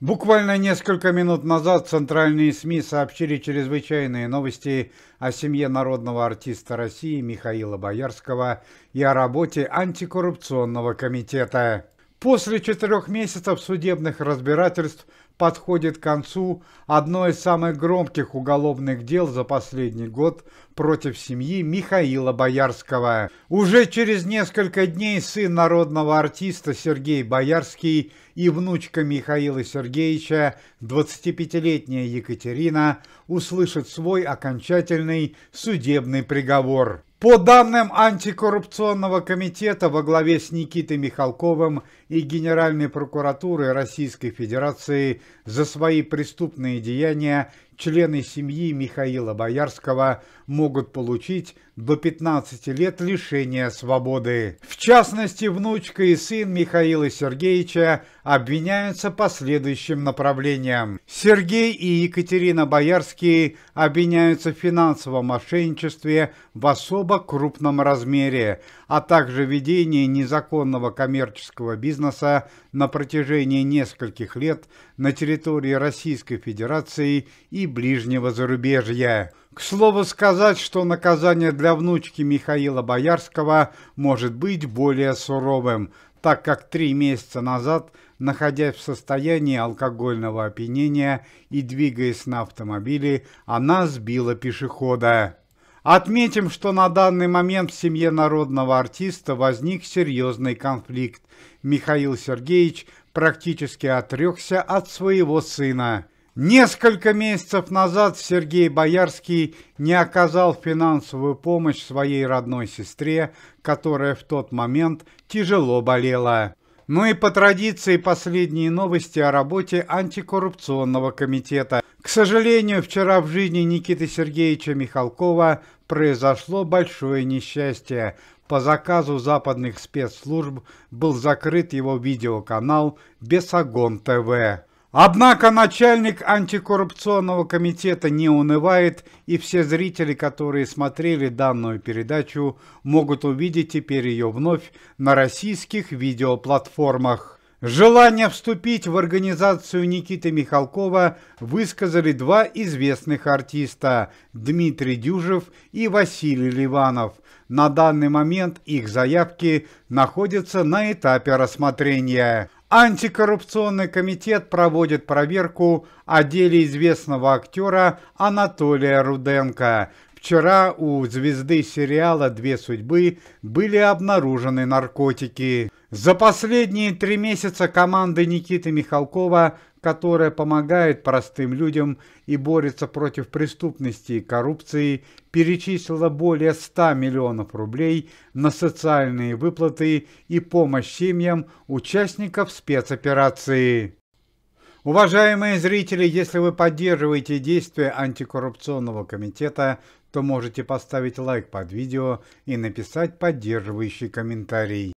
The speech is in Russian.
Буквально несколько минут назад центральные СМИ сообщили чрезвычайные новости о семье народного артиста России Михаила Боярского и о работе антикоррупционного комитета. После четырех месяцев судебных разбирательств подходит к концу одно из самых громких уголовных дел за последний год против семьи Михаила Боярского. Уже через несколько дней сын народного артиста Сергей Боярский и внучка Михаила Сергеевича, 25-летняя Екатерина, услышат свой окончательный судебный приговор. По данным антикоррупционного комитета во главе с Никитой Михалковым и Генеральной прокуратуры Российской Федерации за свои преступные деяния члены семьи Михаила Боярского могут получить до 15 лет лишения свободы. В частности, внучка и сын Михаила Сергеевича обвиняются по следующим направлениям. Сергей и Екатерина Боярские обвиняются в финансовом мошенничестве в особо крупном размере, а также ведении незаконного коммерческого бизнеса на протяжении нескольких лет на территории Российской Федерации и ближнего зарубежья. К слову сказать, что наказание для внучки Михаила Боярского может быть более суровым, так как три месяца назад, находясь в состоянии алкогольного опьянения и двигаясь на автомобиле, она сбила пешехода. Отметим, что на данный момент в семье народного артиста возник серьезный конфликт. Михаил Сергеевич практически отрекся от своего сына. Несколько месяцев назад Сергей Боярский не оказал финансовую помощь своей родной сестре, которая в тот момент тяжело болела. Ну и по традиции последние новости о работе антикоррупционного комитета. К сожалению, вчера в жизни Никиты Сергеевича Михалкова произошло большое несчастье. По заказу западных спецслужб был закрыт его видеоканал «Бесогон ТВ». Однако начальник антикоррупционного комитета не унывает, и все зрители, которые смотрели данную передачу, могут увидеть теперь ее вновь на российских видеоплатформах. Желание вступить в организацию Никиты Михалкова высказали два известных артиста – Дмитрий Дюжев и Василий Ливанов. На данный момент их заявки находятся на этапе рассмотрения. Антикоррупционный комитет проводит проверку о деле известного актера Анатолия Руденко. Вчера у звезды сериала «Две судьбы» были обнаружены наркотики. За последние три месяца команды Никиты Михалкова которая помогает простым людям и борется против преступности и коррупции, перечислила более 100 миллионов рублей на социальные выплаты и помощь семьям участников спецоперации. Уважаемые зрители, если вы поддерживаете действия антикоррупционного комитета, то можете поставить лайк под видео и написать поддерживающий комментарий.